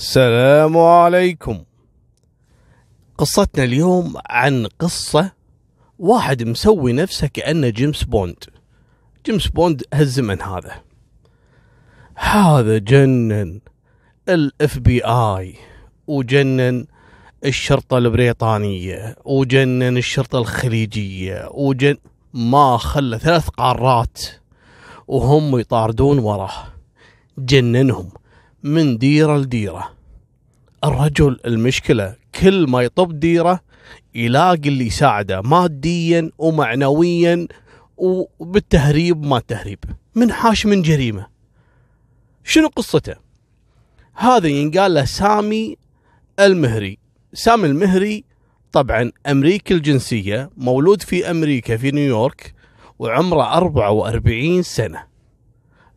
السلام عليكم قصتنا اليوم عن قصة واحد مسوي نفسه كأنه جيمس بوند جيمس بوند هالزمن هذا هذا جنن الاف بي اي وجنن الشرطة البريطانية وجنن الشرطة الخليجية وجن ما خلى ثلاث قارات وهم يطاردون وراه جننهم من ديرة لديرة الرجل المشكلة كل ما يطب ديرة يلاقي اللي يساعده ماديا ومعنويا وبالتهريب ما التهريب من حاش من جريمة شنو قصته هذا ينقال له سامي المهري سامي المهري طبعا أمريكي الجنسية مولود في أمريكا في نيويورك وعمره 44 سنة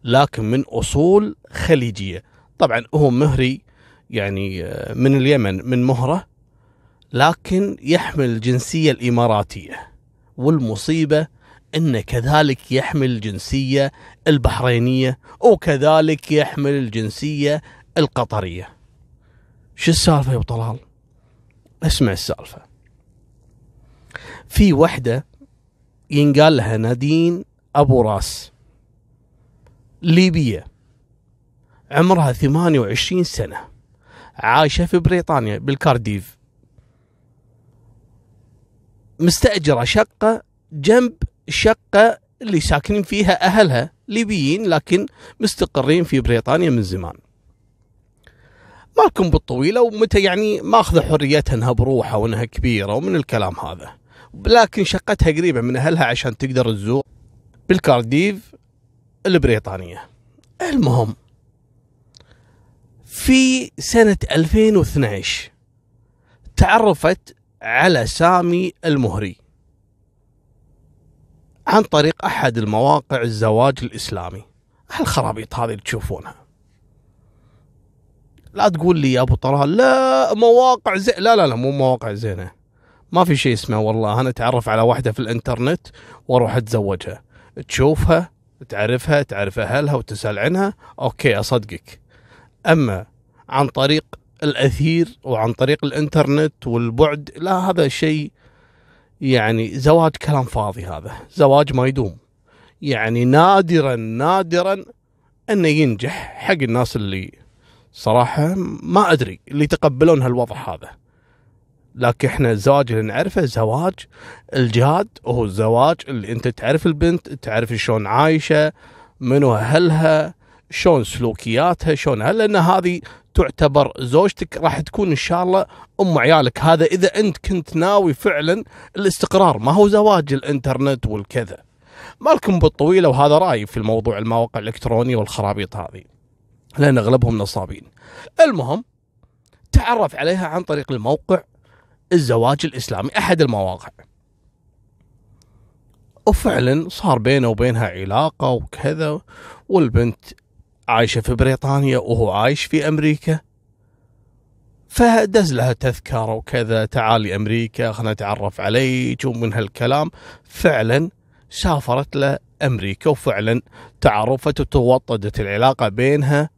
لكن من أصول خليجية طبعا هو مهري يعني آه، من اليمن من مهره لكن يحمل الجنسيه الاماراتيه والمصيبه انه كذلك يحمل الجنسيه البحرينيه وكذلك يحمل الجنسيه القطريه. شو السالفه يا ابو طلال؟ اسمع السالفه. في وحده ينقال لها نادين ابو راس ليبيه عمرها 28 سنة عايشة في بريطانيا بالكارديف مستأجرة شقة جنب الشقة اللي ساكنين فيها أهلها ليبيين لكن مستقرين في بريطانيا من زمان مالكم بالطويلة ومتى يعني ماخذة حريتها انها بروحها وانها كبيرة ومن الكلام هذا لكن شقتها قريبة من أهلها عشان تقدر تزور بالكارديف البريطانية المهم في سنة 2012 تعرفت على سامي المهري عن طريق أحد المواقع الزواج الإسلامي هالخرابيط هذه اللي تشوفونها لا تقول لي يا ابو طلال لا مواقع زي لا لا لا مو مواقع زينه ما في شيء اسمه والله انا اتعرف على واحده في الانترنت واروح اتزوجها تشوفها تعرفها تعرف اهلها وتسال عنها اوكي اصدقك اما عن طريق الاثير وعن طريق الانترنت والبعد لا هذا شيء يعني زواج كلام فاضي هذا زواج ما يدوم يعني نادرا نادرا انه ينجح حق الناس اللي صراحة ما ادري اللي يتقبلون هالوضع هذا لكن احنا الزواج اللي نعرفه زواج الجاد هو الزواج اللي انت تعرف البنت تعرف شلون عايشة منو اهلها شلون سلوكياتها شلون لان هذه تعتبر زوجتك راح تكون ان شاء الله ام عيالك هذا اذا انت كنت ناوي فعلا الاستقرار ما هو زواج الانترنت والكذا مالكم بالطويله وهذا رايي في الموضوع المواقع الالكترونيه والخرابيط هذه لان اغلبهم نصابين المهم تعرف عليها عن طريق الموقع الزواج الاسلامي احد المواقع وفعلا صار بينه وبينها علاقة وكذا والبنت عايشة في بريطانيا وهو عايش في أمريكا فدز لها تذكرة وكذا تعالي أمريكا خلنا نتعرف عليك ومن هالكلام فعلا سافرت له أمريكا وفعلا تعرفت وتوطدت العلاقة بينها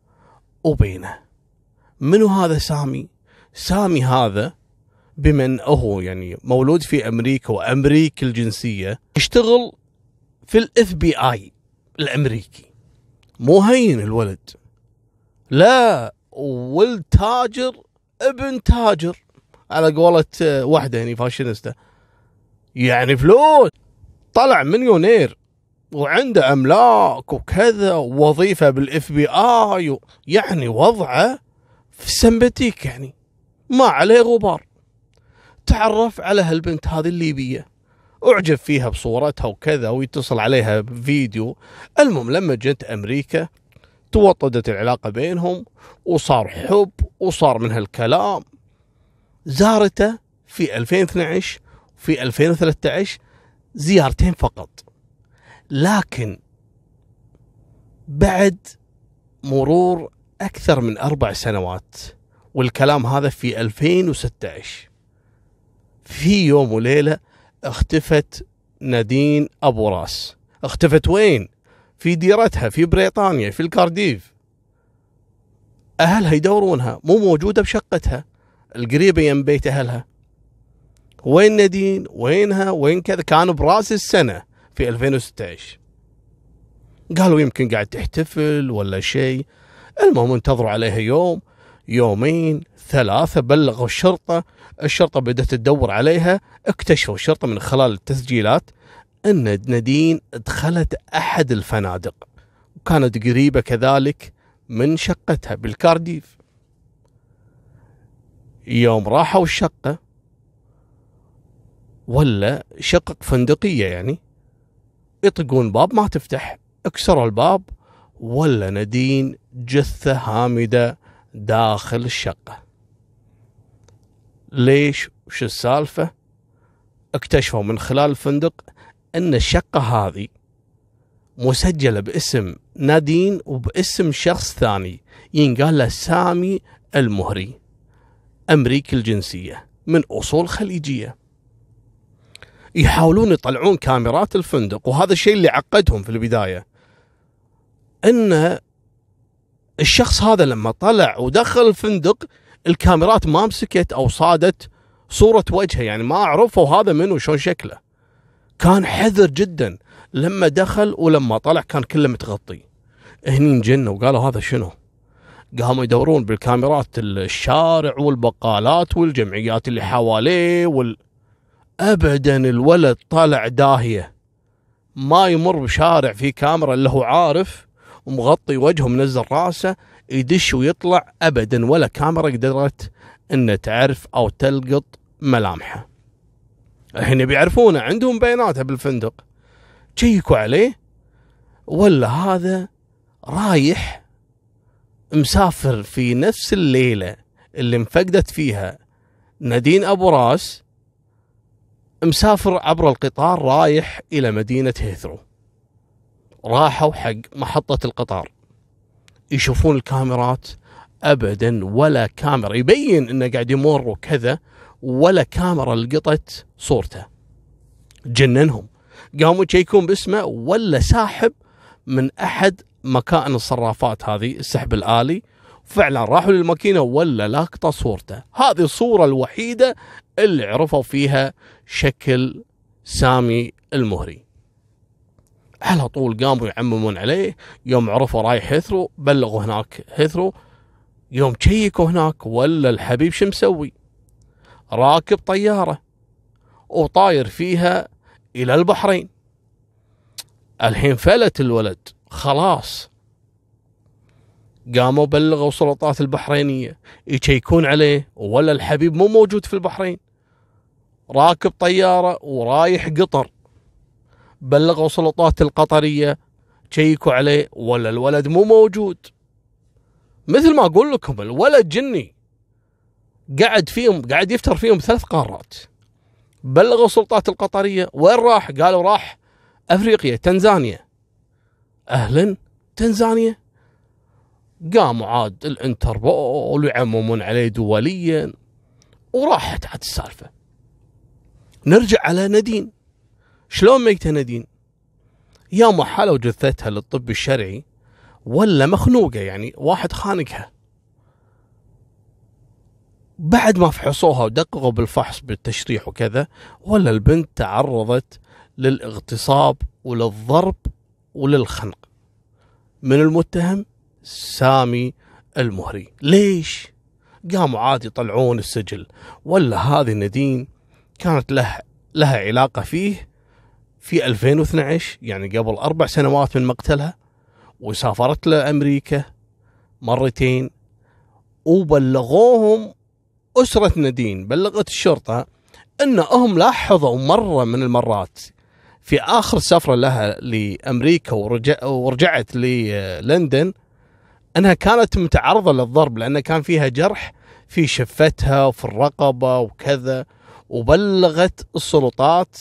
وبينه منو هذا سامي؟ سامي هذا بمن هو يعني مولود في أمريكا وأمريكي الجنسية يشتغل في الاف بي اي الأمريكي مو هين الولد لا ولد تاجر ابن تاجر على قولة آه، واحدة هني يعني فاشينيستا يعني فلوس طلع مليونير وعنده املاك وكذا ووظيفه بالاف بي اي يعني وضعه في سمبتيك يعني ما عليه غبار تعرف على هالبنت هذه الليبيه اعجب فيها بصورتها وكذا ويتصل عليها فيديو المهم لما جت امريكا توطدت العلاقه بينهم وصار حب وصار من هالكلام زارته في 2012 وفي 2013 زيارتين فقط لكن بعد مرور أكثر من أربع سنوات والكلام هذا في 2016 في يوم وليلة اختفت نادين ابو راس اختفت وين في ديرتها في بريطانيا في الكارديف اهلها يدورونها مو موجوده بشقتها القريبه يم بيت اهلها وين نادين وينها وين كذا كان براس السنه في 2016 قالوا يمكن قاعد تحتفل ولا شيء المهم انتظروا عليها يوم يومين ثلاثة بلغوا الشرطة الشرطة بدأت تدور عليها اكتشفوا الشرطة من خلال التسجيلات أن ندين دخلت أحد الفنادق وكانت قريبة كذلك من شقتها بالكارديف يوم راحوا الشقة ولا شقق فندقية يعني يطقون باب ما تفتح اكسروا الباب ولا ندين جثة هامدة داخل الشقة ليش وش السالفة اكتشفوا من خلال الفندق ان الشقة هذه مسجلة باسم نادين وباسم شخص ثاني ينقال له سامي المهري أمريكي الجنسية من أصول خليجية يحاولون يطلعون كاميرات الفندق وهذا الشيء اللي عقدهم في البداية أن الشخص هذا لما طلع ودخل الفندق الكاميرات ما مسكت او صادت صوره وجهه يعني ما عرفوا هذا منو شلون شكله كان حذر جدا لما دخل ولما طلع كان كله متغطي هني انجنوا وقالوا هذا شنو قاموا يدورون بالكاميرات الشارع والبقالات والجمعيات اللي حواليه وال... ابدا الولد طلع داهيه ما يمر بشارع في كاميرا اللي هو عارف ومغطي وجهه منزل راسه يدش ويطلع ابدا ولا كاميرا قدرت ان تعرف او تلقط ملامحه الحين بيعرفونه عندهم بياناته بالفندق تشيكوا عليه ولا هذا رايح مسافر في نفس الليله اللي انفقدت فيها نادين ابو راس مسافر عبر القطار رايح الى مدينه هيثرو راحوا حق محطة القطار يشوفون الكاميرات ابدا ولا كاميرا يبين انه قاعد يمر وكذا ولا كاميرا لقطت صورته جننهم قاموا يشيكون باسمه ولا ساحب من احد مكائن الصرافات هذه السحب الالي فعلا راحوا للماكينه ولا لاقطه صورته هذه الصوره الوحيده اللي عرفوا فيها شكل سامي المهري على طول قاموا يعممون عليه يوم عرفوا رايح هيثرو بلغوا هناك هيثرو يوم شيكوا هناك ولا الحبيب شو مسوي راكب طيارة وطاير فيها إلى البحرين الحين فلت الولد خلاص قاموا بلغوا سلطات البحرينية يشيكون عليه ولا الحبيب مو موجود في البحرين راكب طيارة ورايح قطر بلغوا السلطات القطرية شيكوا عليه ولا الولد مو موجود مثل ما أقول لكم الولد جني قعد فيهم قاعد يفتر فيهم ثلاث قارات بلغوا السلطات القطرية وين راح قالوا راح أفريقيا تنزانيا أهلا تنزانيا قاموا عاد الانتربول يعممون عليه دوليا وراحت عاد السالفة نرجع على ندين شلون مجتهدين يا محالة جثتها للطب الشرعي ولا مخنوقة يعني واحد خانقها بعد ما فحصوها ودققوا بالفحص بالتشريح وكذا ولا البنت تعرضت للاغتصاب وللضرب وللخنق من المتهم سامي المهري ليش قاموا عادي يطلعون السجل ولا هذه ندين كانت له لها علاقة فيه في 2012 يعني قبل أربع سنوات من مقتلها وسافرت لأمريكا مرتين وبلغوهم أسرة نادين بلغت الشرطة أنهم لاحظوا مرة من المرات في آخر سفرة لها لأمريكا ورجع ورجعت للندن أنها كانت متعرضة للضرب لأن كان فيها جرح في شفتها وفي الرقبة وكذا وبلغت السلطات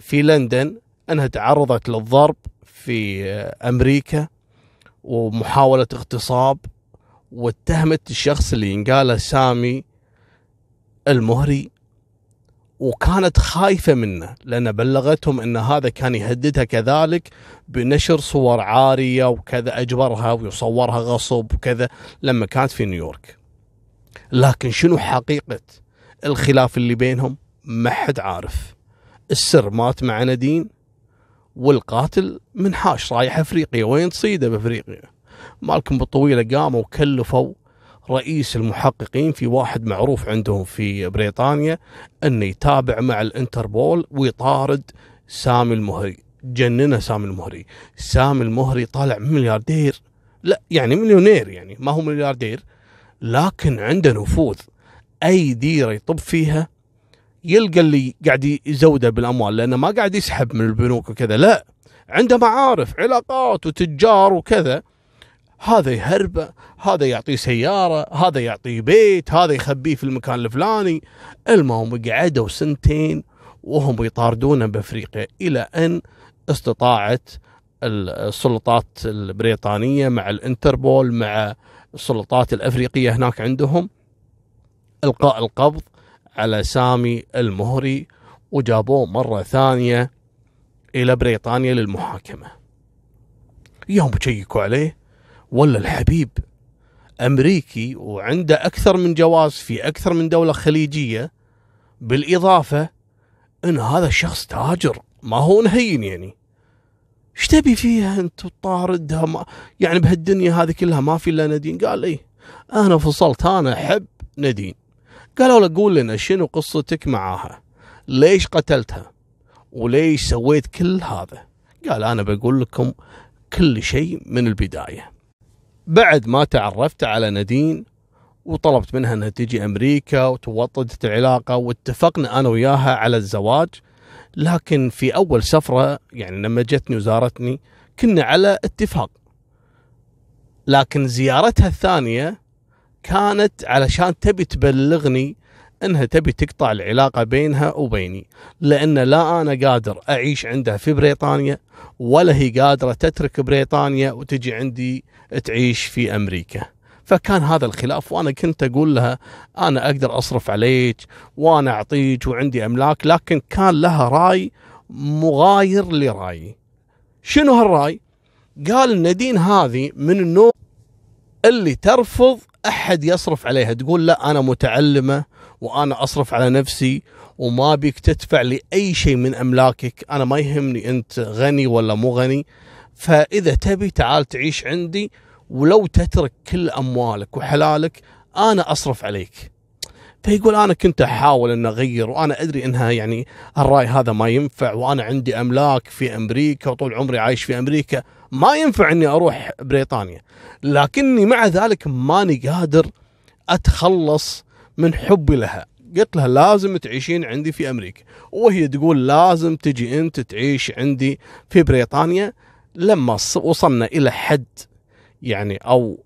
في لندن انها تعرضت للضرب في آه، امريكا ومحاوله اغتصاب واتهمت الشخص اللي ينقاله سامي المهري وكانت خايفه منه لان بلغتهم ان هذا كان يهددها كذلك بنشر صور عاريه وكذا اجبرها ويصورها غصب وكذا لما كانت في نيويورك. لكن شنو حقيقه الخلاف اللي بينهم؟ ما حد عارف. السر مات مع نادين والقاتل منحاش رايح افريقيا وين تصيده بافريقيا مالكم بالطويله قاموا وكلفوا رئيس المحققين في واحد معروف عندهم في بريطانيا انه يتابع مع الانتربول ويطارد سامي المهري جننه سامي المهري سامي المهري طالع ملياردير لا يعني مليونير يعني ما هو ملياردير لكن عنده نفوذ اي ديره يطب فيها يلقى اللي قاعد يزوده بالاموال لانه ما قاعد يسحب من البنوك وكذا لا عنده معارف علاقات وتجار وكذا هذا يهربه هذا يعطيه سيارة هذا يعطيه بيت هذا يخبيه في المكان الفلاني المهم قعدوا سنتين وهم يطاردونه بافريقيا الى ان استطاعت السلطات البريطانية مع الانتربول مع السلطات الافريقية هناك عندهم القاء القبض على سامي المهري وجابوه مرة ثانية إلى بريطانيا للمحاكمة يوم شيكوا عليه ولا الحبيب أمريكي وعنده أكثر من جواز في أكثر من دولة خليجية بالإضافة أن هذا الشخص تاجر ما هو نهين يعني ايش تبي فيها انت وطاردها ما يعني بهالدنيا هذه كلها ما في الا ندين قال لي إيه، انا فصلت انا احب ندين قالوا له قول لنا شنو قصتك معاها ليش قتلتها وليش سويت كل هذا قال أنا بقول لكم كل شيء من البداية بعد ما تعرفت على ندين وطلبت منها أنها تجي أمريكا وتوطدت العلاقة واتفقنا أنا وياها على الزواج لكن في أول سفرة يعني لما جتني وزارتني كنا على اتفاق لكن زيارتها الثانية كانت علشان تبي تبلغني انها تبي تقطع العلاقه بينها وبيني لان لا انا قادر اعيش عندها في بريطانيا ولا هي قادره تترك بريطانيا وتجي عندي تعيش في امريكا فكان هذا الخلاف وانا كنت اقول لها انا اقدر اصرف عليك وانا اعطيك وعندي املاك لكن كان لها راي مغاير لرايي شنو هالراي قال ندين هذه من النوع اللي ترفض احد يصرف عليها تقول لا انا متعلمه وانا اصرف على نفسي وما بيك تدفع لي اي شيء من املاكك انا ما يهمني انت غني ولا مو غني فاذا تبي تعال تعيش عندي ولو تترك كل اموالك وحلالك انا اصرف عليك فيقول انا كنت احاول ان اغير وانا ادري انها يعني الراي هذا ما ينفع وانا عندي املاك في امريكا وطول عمري عايش في امريكا ما ينفع اني اروح بريطانيا لكني مع ذلك ماني قادر اتخلص من حبي لها قلت لها لازم تعيشين عندي في امريكا وهي تقول لازم تجي انت تعيش عندي في بريطانيا لما وصلنا الى حد يعني او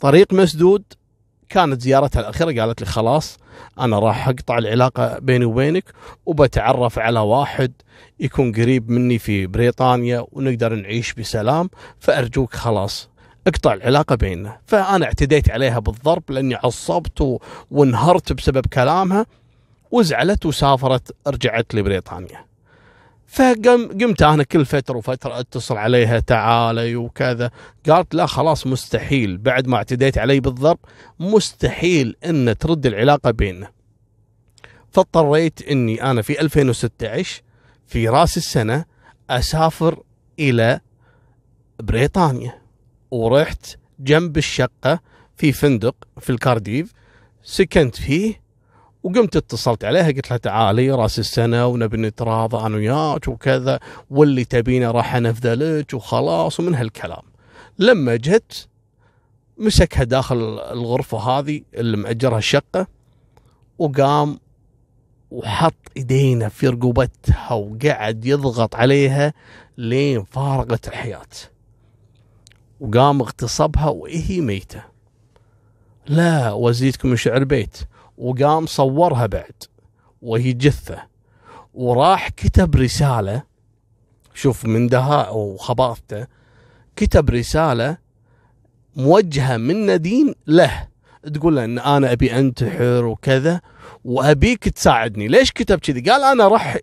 طريق مسدود كانت زيارتها الاخيره قالت لي خلاص انا راح اقطع العلاقه بيني وبينك وبتعرف على واحد يكون قريب مني في بريطانيا ونقدر نعيش بسلام فارجوك خلاص اقطع العلاقه بيننا فانا اعتديت عليها بالضرب لاني عصبت وانهرت بسبب كلامها وزعلت وسافرت رجعت لبريطانيا فقمت انا كل فتره وفتره اتصل عليها تعالي وكذا قالت لا خلاص مستحيل بعد ما اعتديت علي بالضرب مستحيل ان ترد العلاقه بيننا فاضطريت اني انا في 2016 في راس السنه اسافر الى بريطانيا ورحت جنب الشقه في فندق في الكارديف سكنت فيه وقمت اتصلت عليها قلت لها تعالي راس السنه ونبي نتراضى انا وياك وكذا واللي تبينه راح انفذ لك وخلاص ومن هالكلام. لما جت مسكها داخل الغرفه هذه اللي مأجرها الشقه وقام وحط ايدينا في رقبتها وقعد يضغط عليها لين فارقت الحياه. وقام اغتصبها وهي ميته. لا من شعر بيت وقام صورها بعد وهي جثه وراح كتب رساله شوف من دهاء وخباثته كتب رساله موجهه من ندين له تقول له ان انا ابي انتحر وكذا وابيك تساعدني ليش كتب كذي قال انا راح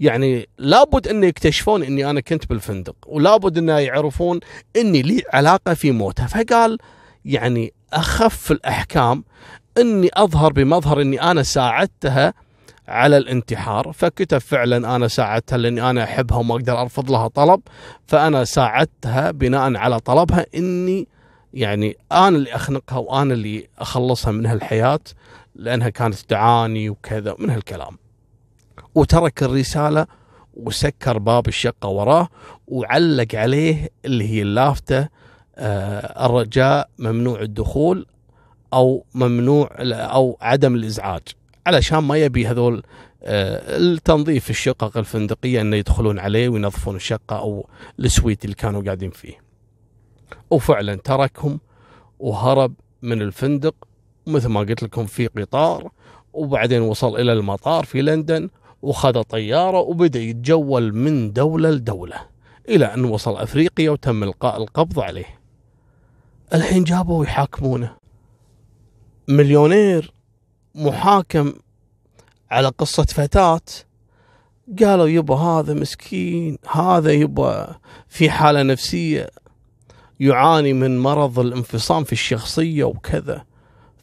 يعني لابد انه يكتشفون اني انا كنت بالفندق ولابد انه يعرفون اني لي علاقه في موته فقال يعني اخف الاحكام اني اظهر بمظهر اني انا ساعدتها على الانتحار فكتب فعلا انا ساعدتها لاني انا احبها وما اقدر ارفض لها طلب فانا ساعدتها بناء على طلبها اني يعني انا اللي اخنقها وانا اللي اخلصها من هالحياه لانها كانت تعاني وكذا من هالكلام. وترك الرساله وسكر باب الشقه وراه وعلق عليه اللي هي اللافته آه الرجاء ممنوع الدخول او ممنوع او عدم الازعاج علشان ما يبي هذول آه، التنظيف الشقق الفندقيه انه يدخلون عليه وينظفون الشقه او السويت اللي كانوا قاعدين فيه. وفعلا تركهم وهرب من الفندق مثل ما قلت لكم في قطار وبعدين وصل الى المطار في لندن وخذ طياره وبدا يتجول من دوله لدوله الى ان وصل افريقيا وتم القاء القبض عليه. الحين جابوا يحاكمونه مليونير محاكم على قصة فتاة قالوا يبا هذا مسكين هذا يبا في حالة نفسية يعاني من مرض الانفصام في الشخصية وكذا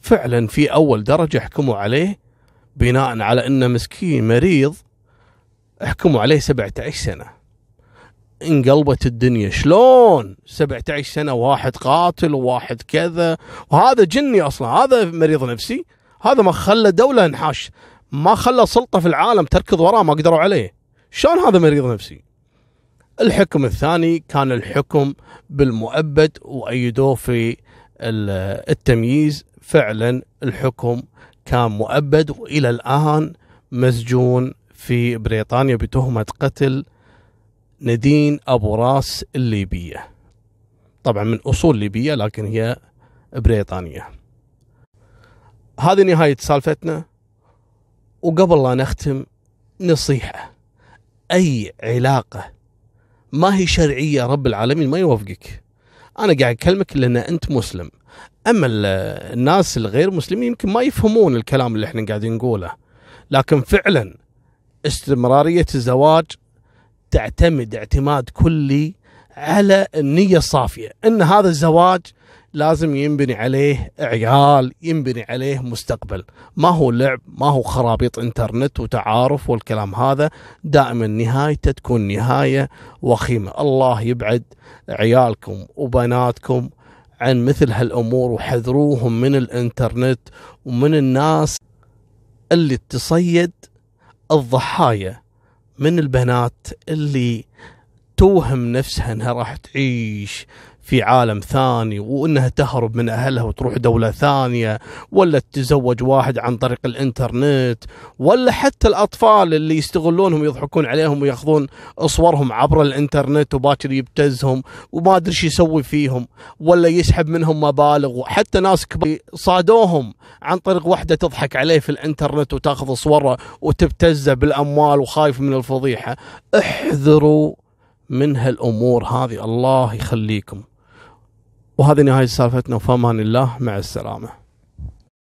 فعلا في أول درجة حكموا عليه بناء على أنه مسكين مريض حكموا عليه 17 سنة انقلبت الدنيا شلون 17 سنة واحد قاتل وواحد كذا وهذا جني أصلا هذا مريض نفسي هذا ما خلى دولة انحاش ما خلى سلطة في العالم تركض وراه ما قدروا عليه شلون هذا مريض نفسي الحكم الثاني كان الحكم بالمؤبد وأيدوه في التمييز فعلا الحكم كان مؤبد وإلى الآن مسجون في بريطانيا بتهمة قتل ندين أبو راس الليبية طبعا من أصول ليبية لكن هي بريطانية هذه نهاية سالفتنا وقبل لا نختم نصيحة أي علاقة ما هي شرعية رب العالمين ما يوافقك أنا قاعد أكلمك لأن أنت مسلم أما الناس الغير مسلمين يمكن ما يفهمون الكلام اللي احنا قاعدين نقوله لكن فعلا استمرارية الزواج تعتمد اعتماد كلي على النية الصافية ان هذا الزواج لازم ينبني عليه عيال ينبني عليه مستقبل ما هو لعب ما هو خرابيط انترنت وتعارف والكلام هذا دائما نهايته تكون نهاية وخيمة الله يبعد عيالكم وبناتكم عن مثل هالأمور وحذروهم من الانترنت ومن الناس اللي تصيد الضحايا من البنات اللي توهم نفسها انها راح تعيش في عالم ثاني وانها تهرب من اهلها وتروح دوله ثانيه ولا تتزوج واحد عن طريق الانترنت ولا حتى الاطفال اللي يستغلونهم يضحكون عليهم وياخذون صورهم عبر الانترنت وباكر يبتزهم وما ادري ايش يسوي فيهم ولا يسحب منهم مبالغ وحتى ناس كبار صادوهم عن طريق واحده تضحك عليه في الانترنت وتاخذ صوره وتبتزه بالاموال وخايف من الفضيحه احذروا من هالامور هذه الله يخليكم وهذه نهاية سالفتنا وفمان الله مع السلامة